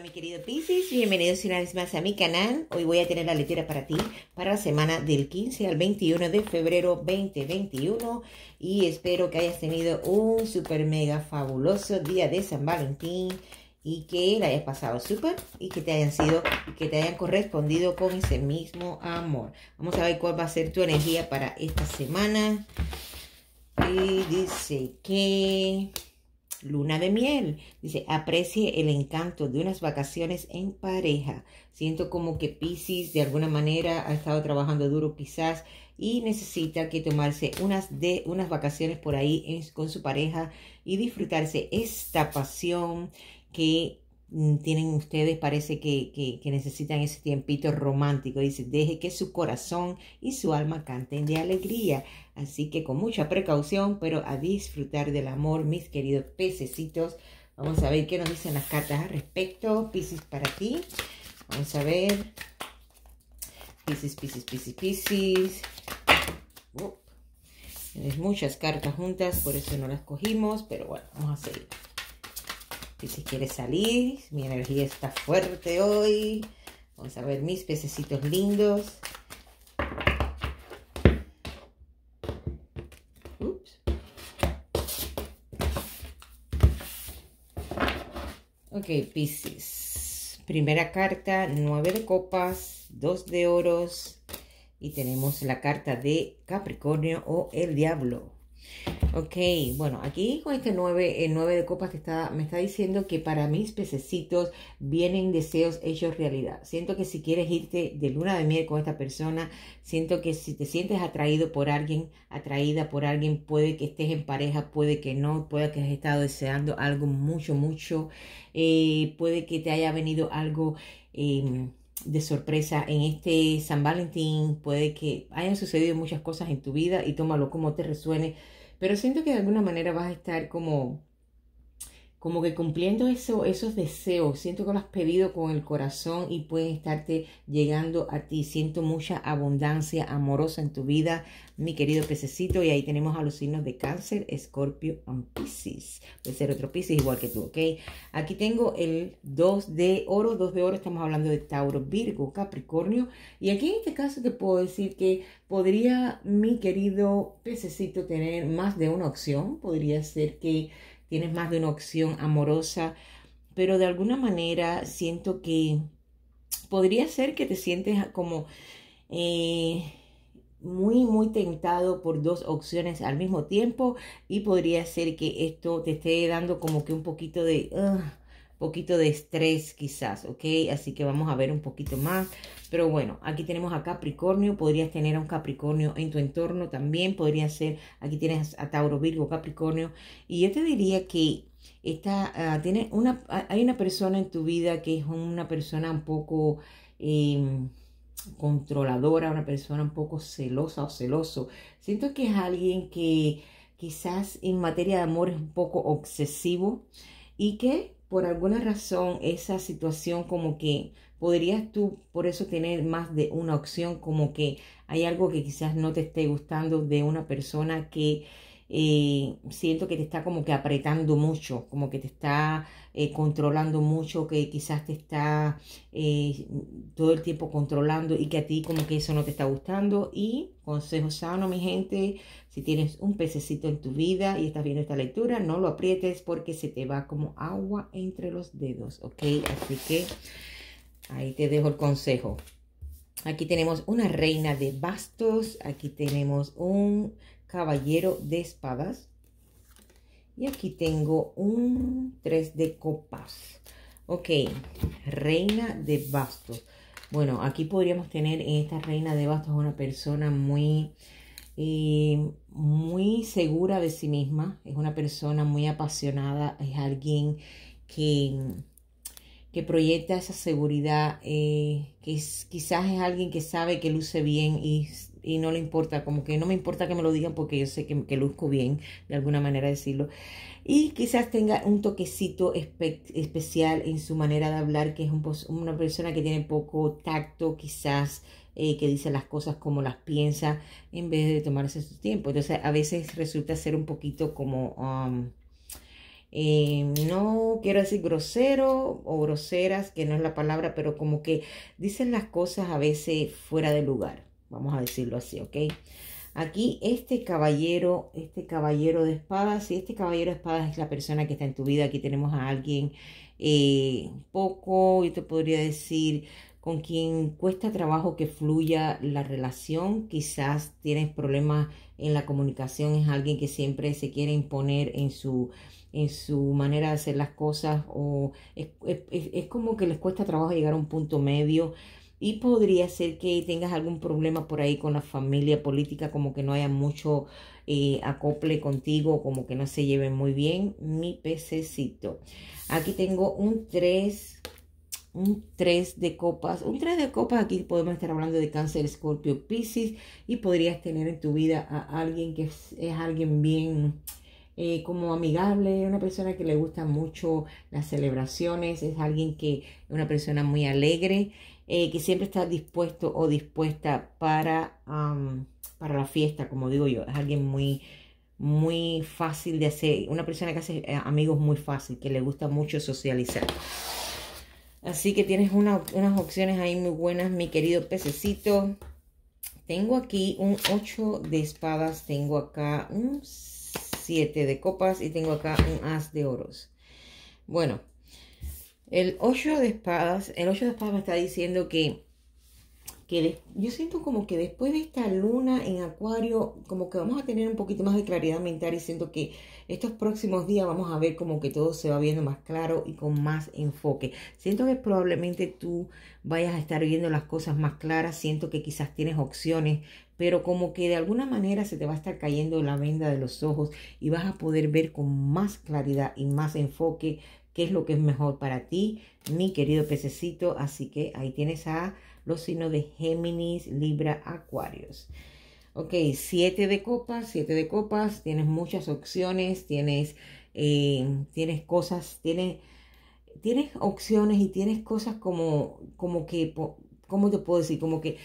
Hola mi querido Pisces, bienvenidos una vez más a mi canal. Hoy voy a tener la lectura para ti para la semana del 15 al 21 de febrero 2021 y espero que hayas tenido un super mega fabuloso día de San Valentín y que la hayas pasado súper y que te hayan sido y que te hayan correspondido con ese mismo amor. Vamos a ver cuál va a ser tu energía para esta semana. Y dice que Luna de miel. Dice, aprecie el encanto de unas vacaciones en pareja. Siento como que Pisces de alguna manera ha estado trabajando duro quizás y necesita que tomarse unas, de, unas vacaciones por ahí con su pareja y disfrutarse esta pasión que Mm, tienen ustedes, parece que, necesitan ese tiempito romántico. Dice, deje que su corazón y su alma canten de alegría. Así que con mucha precaución, pero a disfrutar del amor, mis queridos pececitos. Vamos a ver qué nos dicen las cartas al respecto. Pisces para ti. Vamos a ver. Pisces, Pisces, Pisces, Pisces. Tienes muchas cartas juntas, por eso no las cogimos, pero bueno, vamos a seguir. Si quiere salir, mi energía está fuerte hoy. Vamos a ver mis pececitos lindos. Ups. Ok, Pisces. Primera carta, nueve de copas, dos de oros. Y tenemos la carta de Capricornio o el Diablo. Ok, bueno, aquí con este 9, el de copas que está, me está diciendo que para mis pececitos vienen deseos hechos realidad. Siento que si quieres irte de luna de miel con esta persona, siento que si te sientes atraído por alguien, atraída por alguien, puede que estés en pareja, puede que no, puede que has estado deseando algo mucho, mucho, eh, puede que te haya venido algo... Em, de sorpresa en este San Valentín, puede que hayan sucedido muchas cosas en tu vida y tómalo como te resuene pero siento que de alguna manera vas a estar como como que cumpliendo esos deseos, siento que lo has pedido con el corazón y pueden estarte llegando a ti. Siento mucha abundancia amorosa en tu vida, mi querido pececito. Y ahí tenemos a los signos de cáncer, escorpio y piscis. Puede ser otro piscis igual que tú, ¿ok? Aquí tengo el 2 de oro. 2 de oro estamos hablando de Tauro, Virgo, Capricornio. Y aquí en este caso te puedo decir que podría mi querido pececito tener más de una opción. Podría ser que tienes más de una opción amorosa, pero de alguna manera siento que podría ser que te sientes como eh, muy, muy tentado por dos opciones al mismo tiempo y podría ser que esto te esté dando como que un poquito de poquito de estrés quizás, ¿ok? Así que vamos a ver un poquito más. Pero bueno, aquí tenemos a Capricornio, podrías tener a un Capricornio en tu entorno también, podría ser, aquí tienes a Tauro, Virgo, Capricornio. Y yo te diría que esta, ah, tiene una, hay una persona en tu vida que es una persona un poco... Em, controladora, una persona un poco celosa o celoso. Siento que es alguien que quizás en materia de amor es un poco obsesivo y que por alguna razón esa situación como que podrías tú por eso tener más de una opción como que hay algo que quizás no te esté gustando de una persona que eh, siento que te está como que apretando mucho, como que te está eh, controlando mucho, que quizás te está eh, todo el tiempo controlando y que a ti como que eso no te está gustando. Y consejo sano, mi gente, si tienes un pececito en tu vida y estás viendo esta lectura, no lo aprietes porque se te va como agua entre los dedos, ¿ok? Así que ahí te dejo el consejo. Aquí tenemos una reina de bastos, aquí tenemos un caballero de espadas y aquí tengo un tres de copas. Ok, reina de bastos. Bueno, aquí podríamos tener en esta reina de bastos una persona muy muy segura de sí misma, es una persona muy apasionada, es alguien que, que proyecta esa seguridad, eh, que quizás es alguien que sabe que luce bien y, y, no le importa, como que no me importa que me lo digan porque yo sé que, que luzco bien, de alguna manera decirlo. Y quizás tenga un toquecito especial en su manera de hablar, que es una persona que tiene poco tacto, quizás eh, que dice las cosas como las piensa en vez de tomarse su tiempo. Entonces a veces resulta ser un poquito como, um, eh, no quiero decir grosero o groseras, que no es la palabra, pero como que dicen las cosas a veces fuera de lugar, vamos a decirlo así, ¿ok? Aquí este caballero, este caballero de espadas, si este caballero de espadas es la persona que está en tu vida, aquí tenemos a alguien eh, poco, yo te podría decir, con quien cuesta trabajo que fluya la relación, quizás tienes problemas en la comunicación, es alguien que siempre se quiere imponer en su, en su manera de hacer las cosas o es, como que les cuesta trabajo llegar a un punto medio. Y podría ser que tengas algún problema por ahí con la familia política, como que no haya mucho eh, acople contigo, como que no se lleven muy bien. Mi pececito. Aquí tengo un 3 un 3 de copas. Un 3 de copas, aquí podemos estar hablando de cáncer, escorpio, piscis. Y podrías tener en tu vida a alguien que es, alguien bien eh, como amigable, una persona que le gusta mucho las celebraciones, es alguien que es una persona muy alegre, eh, que siempre está dispuesto o dispuesta para, para la fiesta, como digo yo. Es alguien muy muy fácil de hacer, una persona que hace eh, amigos muy fácil, que le gusta mucho socializar. Así que tienes unas opciones ahí muy buenas, mi querido pececito. Tengo aquí un 8 de espadas, tengo acá un 7 de copas y tengo acá un as de oros. Bueno, el 8 de espadas, el 8 de espadas me está diciendo que yo siento como que después de esta luna en Acuario, como que vamos a tener un poquito más de claridad mental y siento que estos próximos días vamos a ver como que todo se va viendo más claro y con más enfoque. Siento que probablemente tú vayas a estar viendo las cosas más claras, siento que quizás tienes opciones pero como que de alguna manera se te va a estar cayendo la venda de los ojos y vas a poder ver con más claridad y más enfoque qué es lo que es mejor para ti, mi querido pececito. Así que ahí tienes a los signos de Géminis, Libra, Acuarios. Ok, siete de copas, siete de copas, tienes muchas opciones, tienes, eh, tienes cosas, tienes, tienes opciones y tienes cosas como, como que, ¿cómo te puedo decir? Como que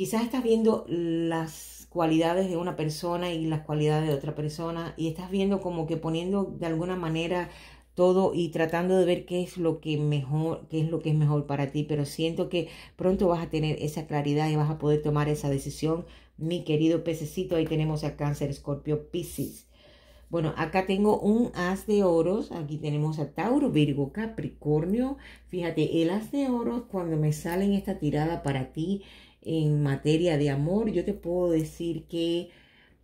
Quizás estás viendo las cualidades de una persona y las cualidades de otra persona y estás viendo como que poniendo de alguna manera todo y tratando de ver qué es lo que mejor, qué es lo que es mejor para ti, pero siento que pronto vas a tener esa claridad y vas a poder tomar esa decisión. Mi querido pececito, ahí tenemos a Cáncer, Escorpio, Piscis. Bueno, acá tengo un as de oros, aquí tenemos a Tauro, Virgo, Capricornio. Fíjate, el as de oros cuando me sale en esta tirada para ti en materia de amor, yo te puedo decir que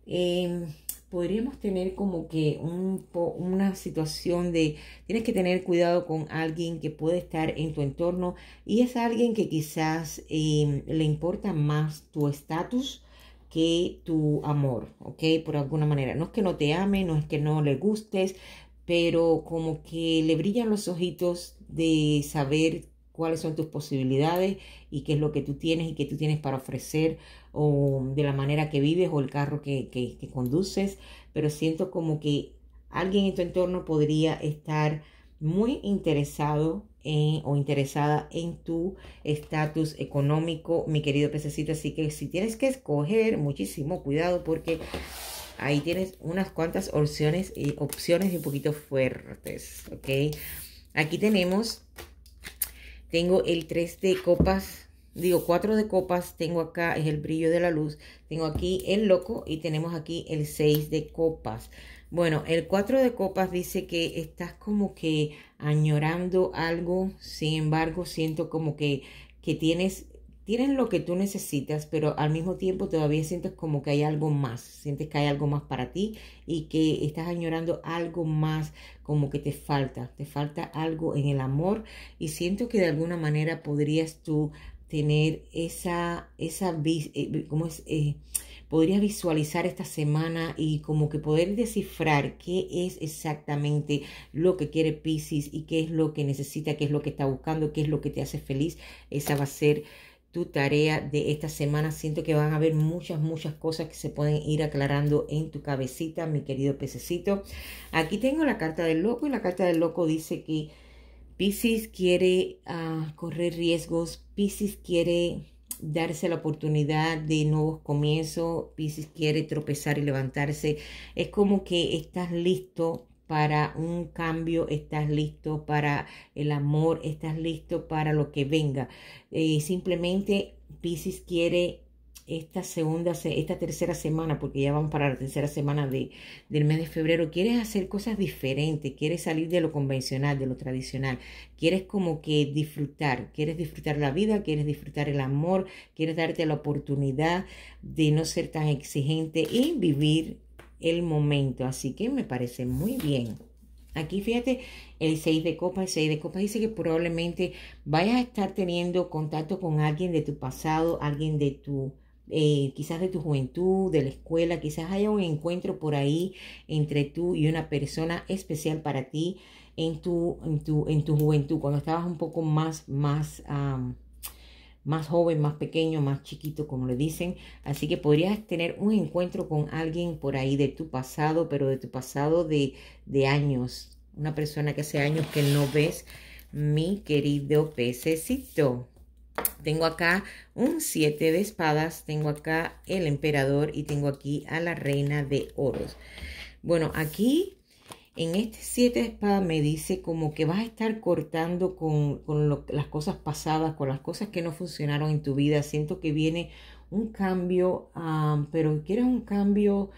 em, podríamos tener como que una situación de tienes que tener cuidado con alguien que puede estar en tu entorno y es alguien que quizás em, le importa más tu estatus que tu amor, ¿ok? Por alguna manera. No es que no te ame, no es que no le gustes, pero como que le brillan los ojitos de saber cuáles son tus posibilidades y qué es lo que tú tienes y qué tú tienes para ofrecer o de la manera que vives o el carro que, que, conduces, pero siento como que alguien en tu entorno podría estar muy interesado o interesada en tu estatus económico, mi querido pececito. Así que si tienes que escoger, muchísimo cuidado porque ahí tienes unas cuantas opciones y opciones un poquito fuertes, ¿ok? Aquí tenemos tengo el 3 de copas, digo 4 de copas, tengo acá, es el brillo de la luz. Tengo aquí el loco y tenemos aquí el 6 de copas. Bueno, el 4 de copas dice que estás como que añorando algo, sin embargo siento como que, que tienes tienen lo que tú necesitas, pero al mismo tiempo todavía sientes como que hay algo más, sientes que hay algo más para ti y que estás añorando algo más, como que te falta, te falta algo en el amor y siento que de alguna manera podrías tú tener esa, esa, eh, ¿cómo es? Eh, podrías visualizar esta semana y como que poder descifrar qué es exactamente lo que quiere Pisces y qué es lo que necesita, qué es lo que está buscando, qué es lo que te hace feliz. Esa va a ser tu tarea de esta semana. Siento que van a haber muchas, muchas cosas que se pueden ir aclarando en tu cabecita, mi querido pececito. Aquí tengo la carta del loco y la carta del loco dice que Pisces quiere ah, correr riesgos, Pisces quiere darse la oportunidad de nuevos comienzos, Pisces quiere tropezar y levantarse. Es como que estás listo para un cambio, estás listo para el amor, estás listo para lo que venga. Eh, simplemente Pisces quiere esta segunda, esta tercera semana, porque ya vamos para la tercera semana de, del mes de febrero, quieres hacer cosas diferentes, quieres salir de lo convencional, de lo tradicional, quieres como que disfrutar, quieres disfrutar la vida, quieres disfrutar el amor, quieres darte la oportunidad de no ser tan exigente y vivir el momento. Así que me parece muy bien. Aquí fíjate, el 6 de copa, el 6 de copa dice que probablemente vayas a estar teniendo contacto con alguien de tu pasado, alguien de tu, eh, quizás de tu juventud, de la escuela, quizás haya un encuentro por ahí entre tú y una persona especial para ti en tu, en tu, en tu juventud, cuando estabas un poco más, más, más joven, más pequeño, más chiquito, como le dicen. Así que podrías tener un encuentro con alguien por ahí de tu pasado, pero de tu pasado de, años. Una persona que hace años que no ves, mi querido pececito. Tengo acá un siete de espadas, tengo acá el emperador y tengo aquí a la reina de oros. Bueno, aquí en este siete de espadas me dice como que vas a estar cortando con, las cosas pasadas, con las cosas que no funcionaron en tu vida. Siento que viene un cambio, pero pero era un cambio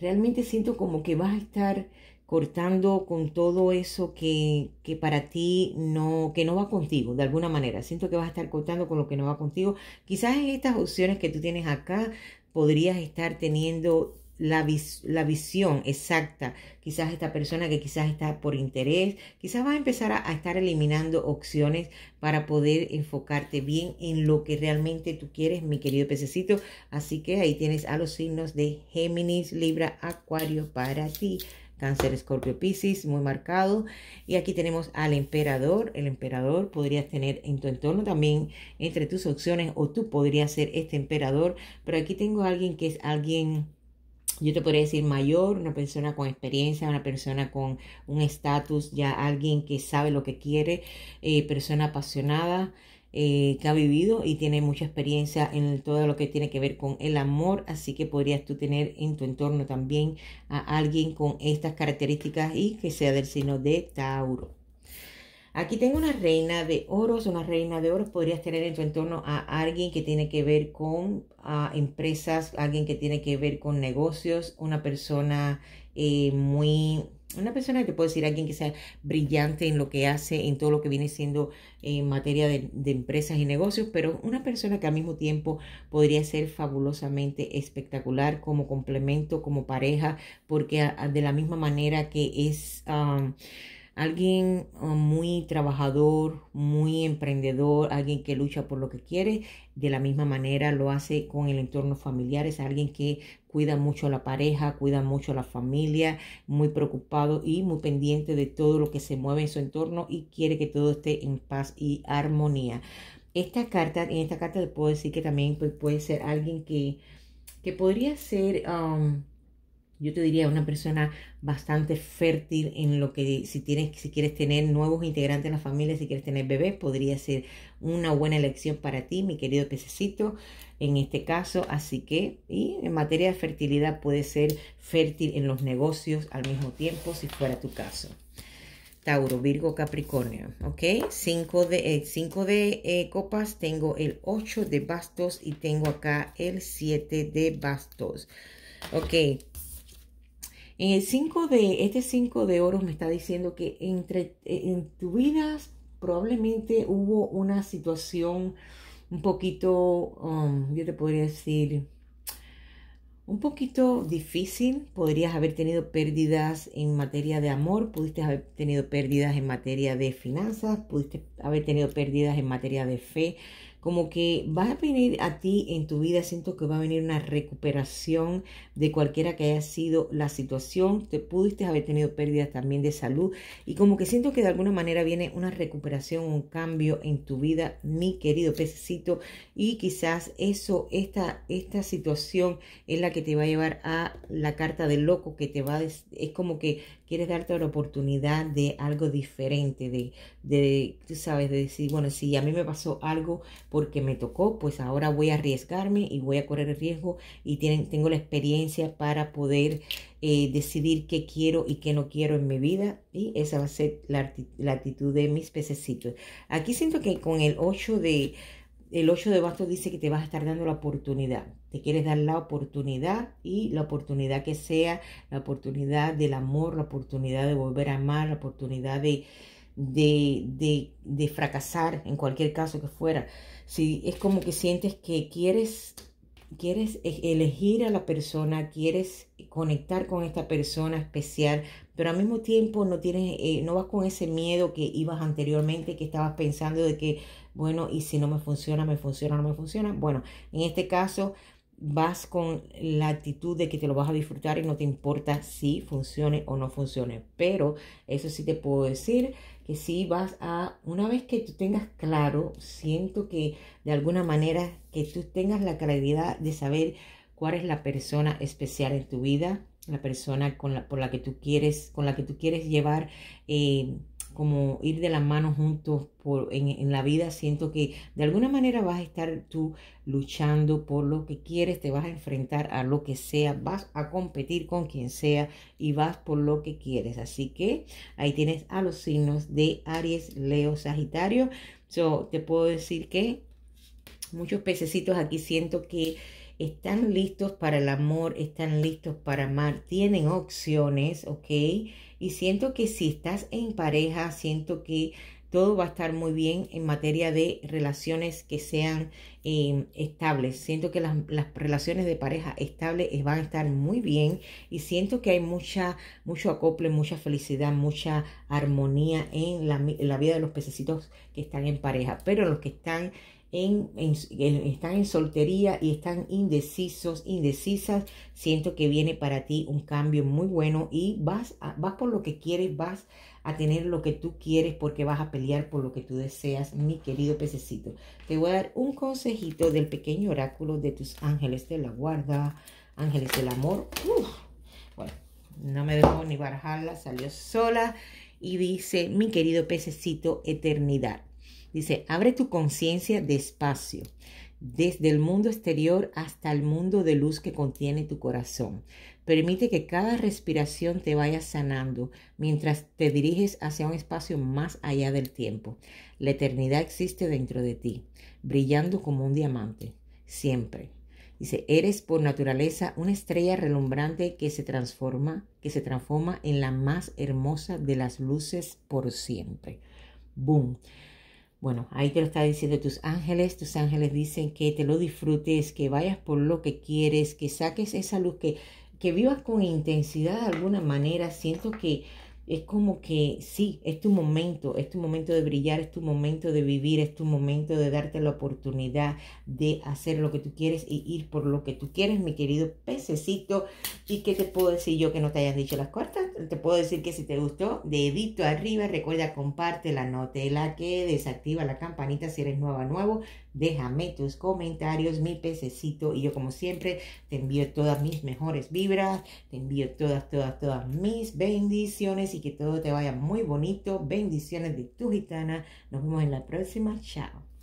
realmente siento como que vas a estar cortando con todo eso que, que, para ti no, que no va contigo, de alguna manera. Siento que vas a estar cortando con lo que no va contigo. Quizás en estas opciones que tú tienes acá podrías estar teniendo la, visión exacta. Quizás esta persona que quizás está por interés, quizás va a empezar a, estar eliminando opciones para poder enfocarte bien en lo que realmente tú quieres, mi querido pececito. Así que ahí tienes a los signos de Géminis, Libra, Acuario para ti. Cáncer, Escorpio, Piscis, muy marcado. Y aquí tenemos al emperador. El emperador podrías tener en tu entorno también entre tus opciones o tú podrías ser este emperador. Pero aquí tengo a alguien que es alguien yo te podría decir mayor, una persona con experiencia, una persona con un estatus, ya alguien que sabe lo que quiere, eh, persona apasionada. Eh, que ha vivido y tiene mucha experiencia en todo lo que tiene que ver con el amor, así que podrías tú tener en tu entorno también a alguien con estas características y que sea del signo de Tauro. Aquí tengo una reina de oros. Una reina de oros podrías tener en tu entorno a alguien que tiene que ver con ah, empresas, alguien que tiene que ver con negocios, una persona eh, muy una persona que puede decir alguien que sea brillante en lo que hace, en todo lo que viene siendo eh, en materia de, empresas y negocios, pero una persona que al mismo tiempo podría ser fabulosamente espectacular como complemento, como pareja, porque ah, de la misma manera que es... Ah, alguien ah, muy trabajador, muy emprendedor, alguien que lucha por lo que quiere, de la misma manera lo hace con el entorno familiar, es alguien que cuida mucho a la pareja, cuida mucho a la familia, muy preocupado y muy pendiente de todo lo que se mueve en su entorno y quiere que todo esté en paz y armonía. Esta carta, en esta carta les puedo decir que también pues, puede ser alguien que, que podría ser yo te diría una persona bastante fértil en lo que si tienes si quieres tener nuevos integrantes en la familia, si quieres tener bebés, podría ser una buena elección para ti, mi querido pececito, en este caso, así que y en materia de fertilidad puede ser fértil en los negocios al mismo tiempo si fuera tu caso. Tauro, Virgo, Capricornio, ¿ok? 5 de, cinco de eh, eh, copas, tengo el 8 de bastos y tengo acá el 7 de bastos. Ok, en el 5 de, este 5 de oros me está diciendo que entre, eh, en tu vida probablemente hubo una situación un poquito, um, yo te podría decir, un poquito difícil. Podrías haber tenido pérdidas en materia de amor, pudiste haber tenido pérdidas en materia de finanzas, pudiste haber tenido pérdidas en materia de fe, como que va a venir a ti en tu vida, siento que va a venir una recuperación de cualquiera que haya sido la situación, te pudiste haber tenido pérdidas también de salud y como que siento que de alguna manera viene una recuperación, un cambio en tu vida, mi querido pececito, y quizás eso, esta, esta situación es la que te va a llevar a la carta del loco que te va a, es como que quieres darte la oportunidad de algo diferente, de, de, tú sabes, de decir, bueno, si a mí me pasó algo porque me tocó, pues ahora voy a arriesgarme y voy a correr el riesgo y tengo la experiencia para poder eh, decidir qué quiero y qué no quiero en mi vida y esa va a ser la, la actitud de mis pececitos. Aquí siento que con el 8 de el 8 de bastos dice que te vas a estar dando la oportunidad. Te quieres dar la oportunidad y la oportunidad que sea, la oportunidad del amor, la oportunidad de volver a amar, la oportunidad de, de, de, fracasar en cualquier caso que fuera. Si es como que sientes que quieres, quieres e-, elegir a la persona, quieres conectar con esta persona especial, pero al mismo tiempo no, tienes, eh, no vas con ese miedo que ibas anteriormente, que estabas pensando de que bueno, y si no me funciona, me funciona, no me funciona. Bueno, en este caso vas con la actitud de que te lo vas a disfrutar y no te importa si funcione o no funcione. Pero eso sí te puedo decir que si vas a, una vez que tú tengas claro, siento que de alguna manera que tú tengas la claridad de saber cuál es la persona especial en tu vida, la persona con la, por la que tú quieres, con la que tú quieres llevar eh, como ir de la mano juntos por, en, la vida, siento que de alguna manera vas a estar tú luchando por lo que quieres, te vas a enfrentar a lo que sea, vas a competir con quien sea y vas por lo que quieres. Así que ahí tienes a los signos de Aries, Leo, Sagitario. Yo te puedo decir que muchos pececitos aquí siento que están listos para el amor, están listos para amar, tienen opciones, ¿ok? Y siento que si estás en pareja, siento que todo va a estar muy bien en materia de relaciones que sean em, estables. Siento que las, relaciones de pareja estables eh, van a estar muy bien y siento que hay mucha, mucho acople, mucha felicidad, mucha armonía en la, la vida de los pececitos que están en pareja. Pero los que están en, están en soltería y están indecisos, indecisas, siento que viene para ti un cambio muy bueno y vas, vas por lo que quieres, vas a tener lo que tú quieres porque vas a pelear por lo que tú deseas, mi querido pececito. Te voy a dar un consejito del pequeño oráculo de tus ángeles de la guarda, ángeles del amor. bueno, no me dejó ni barajarla, salió sola y dice, mi querido pececito, eternidad Dice, abre tu conciencia de espacio, desde el mundo exterior hasta el mundo de luz que contiene tu corazón. Permite que cada respiración te vaya sanando mientras te diriges hacia un espacio más allá del tiempo. La eternidad existe dentro de ti, brillando como un diamante, siempre. Dice, eres por naturaleza una estrella relumbrante que se transforma, que se transforma en la más hermosa de las luces por siempre. Boom. Bueno, ahí te lo está diciendo tus ángeles. Tus ángeles dicen que te lo disfrutes, que vayas por lo que quieres, que saques esa luz, que, que vivas con intensidad de alguna manera. Siento que es como que sí, es tu momento, es tu momento de brillar, es tu momento de vivir, es tu momento de darte la oportunidad de hacer lo que tú quieres y ir por lo que tú quieres, mi querido pececito. ¿Y qué te puedo decir yo que no te hayas dicho las cortas? Te puedo decir que si te gustó, dedito arriba, recuerda, comparte la nota la que desactiva la campanita si eres nueva nuevo, Déjame tus comentarios, mi pececito. Y yo como siempre te envío todas mis mejores vibras, te envío todas, todas, todas mis bendiciones y que todo te vaya muy bonito. Bendiciones de tu gitana. Nos vemos en la próxima. Chao.